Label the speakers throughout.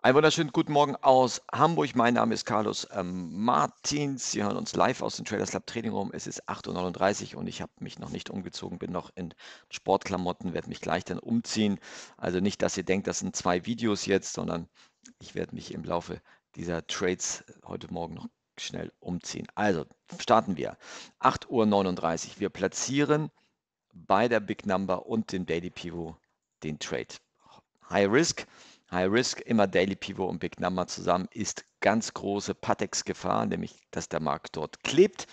Speaker 1: Ein wunderschönen guten Morgen aus Hamburg. Mein Name ist Carlos ähm, Martins. Sie hören uns live aus dem Traders Lab Training Room. Es ist 8.39 Uhr und ich habe mich noch nicht umgezogen, bin noch in Sportklamotten, werde mich gleich dann umziehen. Also nicht, dass ihr denkt, das sind zwei Videos jetzt, sondern ich werde mich im Laufe dieser Trades heute Morgen noch schnell umziehen. Also starten wir. 8.39 Uhr. Wir platzieren bei der Big Number und dem Daily Pivot den Trade. High Risk High Risk, immer Daily Pivot und Big Number zusammen, ist ganz große Patex-Gefahr, nämlich dass der Markt dort klebt.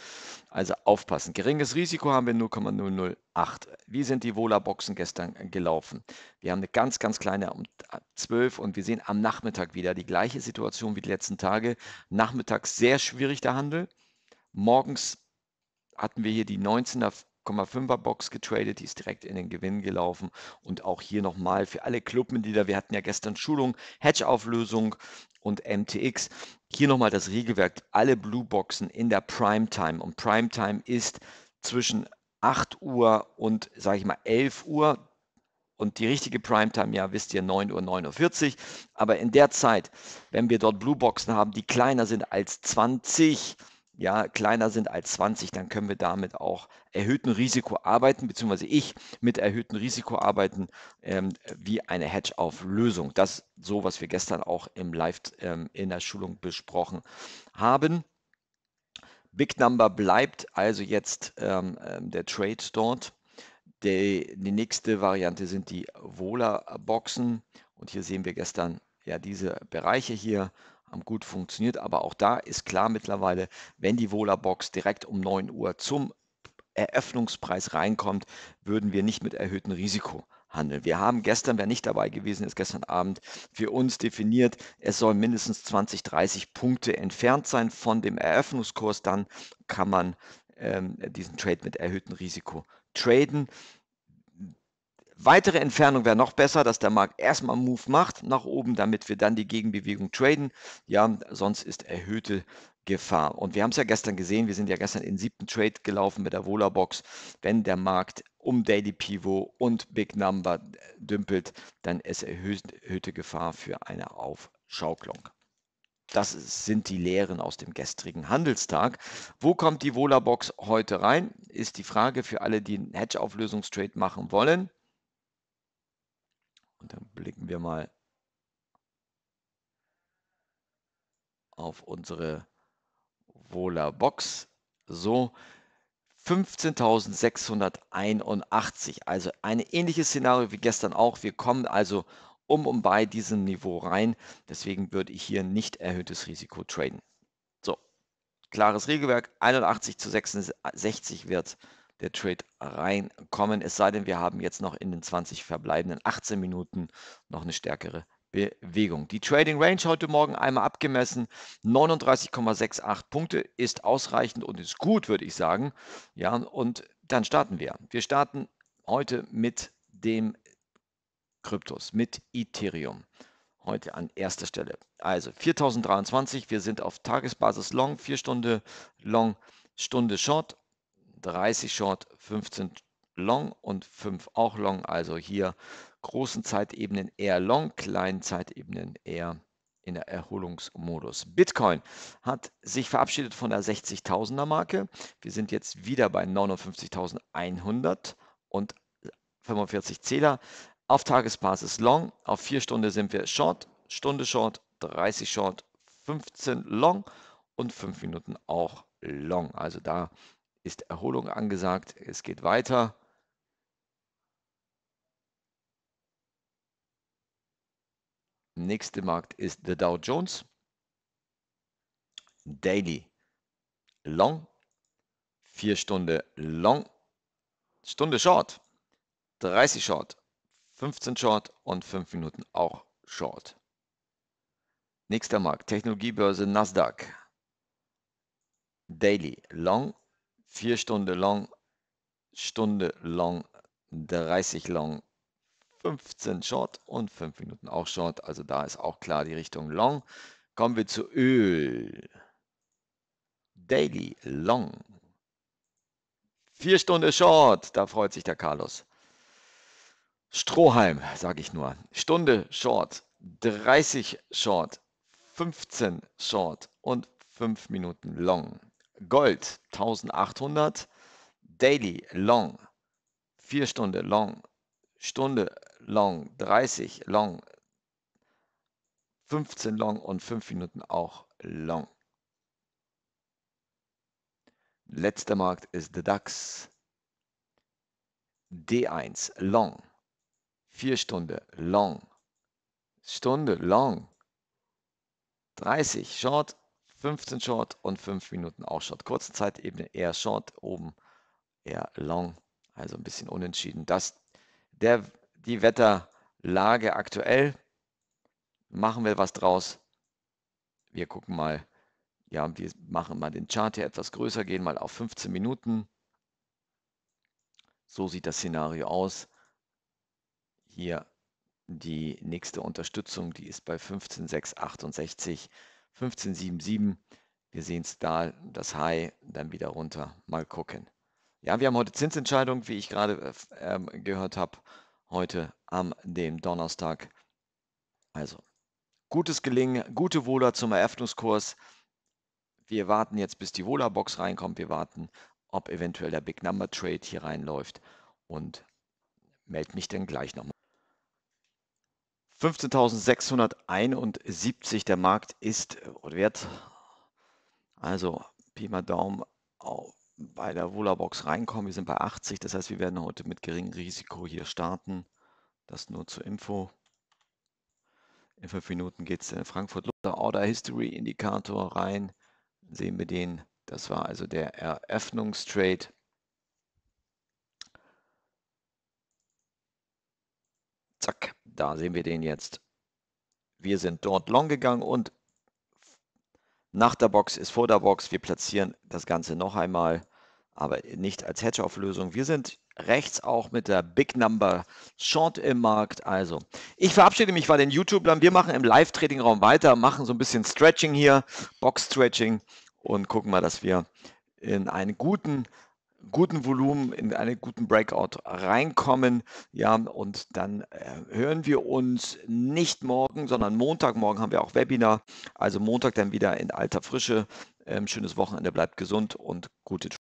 Speaker 1: Also aufpassen. Geringes Risiko haben wir 0,008. Wie sind die Vola-Boxen gestern gelaufen? Wir haben eine ganz, ganz kleine um 12 und wir sehen am Nachmittag wieder die gleiche Situation wie die letzten Tage. Nachmittags sehr schwierig der Handel. Morgens hatten wir hier die 19er 5er Box getradet, die ist direkt in den Gewinn gelaufen und auch hier nochmal für alle Clubmitglieder, wir hatten ja gestern Schulung, Hedge-Auflösung und MTX. Hier nochmal das Regelwerk, alle Blue Boxen in der Primetime und Primetime ist zwischen 8 Uhr und sage ich mal 11 Uhr. Und die richtige Primetime, ja, wisst ihr, 9 Uhr, 9.40 Uhr. Aber in der Zeit, wenn wir dort Blue Boxen haben, die kleiner sind als 20 Uhr, ja, kleiner sind als 20, dann können wir damit auch erhöhten Risiko arbeiten, beziehungsweise ich mit erhöhten Risiko arbeiten, ähm, wie eine Hedge-Auflösung. Das ist so, was wir gestern auch im Live ähm, in der Schulung besprochen haben. Big Number bleibt also jetzt ähm, ähm der Trade dort. Die, die nächste Variante sind die Wohler-Boxen. Und hier sehen wir gestern ja diese Bereiche hier haben gut funktioniert. Aber auch da ist klar mittlerweile, wenn die Vola-Box direkt um 9 Uhr zum Eröffnungspreis reinkommt, würden wir nicht mit erhöhtem Risiko handeln. Wir haben gestern, wer nicht dabei gewesen ist, gestern Abend für uns definiert, es soll mindestens 20, 30 Punkte entfernt sein von dem Eröffnungskurs. Dann kann man ähm, diesen Trade mit erhöhtem Risiko traden. Weitere Entfernung wäre noch besser, dass der Markt erstmal einen Move macht nach oben, damit wir dann die Gegenbewegung traden. Ja, sonst ist erhöhte Gefahr. Und wir haben es ja gestern gesehen, wir sind ja gestern in siebten Trade gelaufen mit der Volabox. Wenn der Markt um Daily Pivot und Big Number dümpelt, dann ist erhöhte Gefahr für eine Aufschaukelung. Das sind die Lehren aus dem gestrigen Handelstag. Wo kommt die Volabox heute rein? Ist die Frage für alle, die einen Hedge-Auflösungstrade machen wollen blicken wir mal auf unsere Wohler Box. So 15.681, also ein ähnliches Szenario wie gestern auch. Wir kommen also um und bei diesem Niveau rein. Deswegen würde ich hier nicht erhöhtes Risiko traden. So, klares Regelwerk, 81 zu 66 wird der Trade reinkommen. Es sei denn, wir haben jetzt noch in den 20 verbleibenden 18 Minuten noch eine stärkere Bewegung. Die Trading Range heute Morgen einmal abgemessen. 39,68 Punkte ist ausreichend und ist gut, würde ich sagen. Ja, und dann starten wir. Wir starten heute mit dem Kryptos, mit Ethereum. Heute an erster Stelle. Also 4023, wir sind auf Tagesbasis Long, 4 Stunden Long, Stunde Short 30 Short, 15 Long und 5 auch Long. Also hier großen Zeitebenen eher Long, kleinen Zeitebenen eher in der Erholungsmodus. Bitcoin hat sich verabschiedet von der 60.000er Marke. Wir sind jetzt wieder bei 59.100 und 45 Zähler. Auf Tagesbasis Long, auf 4 Stunden sind wir Short, Stunde Short, 30 Short, 15 Long und 5 Minuten auch Long. Also da ist Erholung angesagt. Es geht weiter. Nächster Markt ist der Dow Jones. Daily Long. vier Stunden Long. Stunde Short. 30 Short. 15 Short und 5 Minuten auch Short. Nächster Markt. Technologiebörse Nasdaq. Daily Long vier Stunden lang, Stunde lang, 30 lang, 15 Short und 5 Minuten auch Short. Also da ist auch klar die Richtung Long. Kommen wir zu Öl. Daily Long. Vier Stunden Short, da freut sich der Carlos. Stroheim, sage ich nur. Stunde Short, 30 Short, 15 Short und 5 Minuten Long. Gold 1800, Daily Long 4 Stunden Long, Stunde Long, 30 Long, 15 Long und 5 Minuten auch Long. Letzter Markt ist der DAX. D1 Long, 4 Stunden Long, Stunde Long, 30 Short, 15 Short und 5 Minuten auch Short. Kurze Zeitebene eher Short, oben eher Long. Also ein bisschen unentschieden. Das, der, die Wetterlage aktuell. Machen wir was draus. Wir gucken mal. Ja, wir machen mal den Chart hier etwas größer, gehen mal auf 15 Minuten. So sieht das Szenario aus. Hier die nächste Unterstützung, die ist bei 15,668. 15,77. Wir sehen es da, das High, dann wieder runter. Mal gucken. Ja, wir haben heute Zinsentscheidung, wie ich gerade äh, ähm, gehört habe, heute am dem Donnerstag. Also, gutes Gelingen, gute Wohler zum Eröffnungskurs. Wir warten jetzt, bis die Wohler-Box reinkommt. Wir warten, ob eventuell der Big Number Trade hier reinläuft und melde mich dann gleich nochmal. 15.671 der Markt ist äh, oder wird also Pi mal Daumen bei der Wohlerbox reinkommen. Wir sind bei 80, das heißt, wir werden heute mit geringem Risiko hier starten. Das nur zur Info. In fünf Minuten geht es in Frankfurt Luther Order History Indikator rein. Sehen wir den. Das war also der Eröffnungstrade. Zack. Da sehen wir den jetzt. Wir sind dort long gegangen und nach der Box ist vor der Box. Wir platzieren das Ganze noch einmal, aber nicht als Hedge-Auflösung. Wir sind rechts auch mit der Big Number Short im Markt. Also, ich verabschiede mich bei den YouTubern. Wir machen im Live-Trading-Raum weiter, machen so ein bisschen Stretching hier, Box-Stretching und gucken mal, dass wir in einen guten guten Volumen, in einen guten Breakout reinkommen. Ja, und dann äh, hören wir uns nicht morgen, sondern Montagmorgen haben wir auch Webinar. Also Montag dann wieder in alter Frische. Ähm, schönes Wochenende, bleibt gesund und gute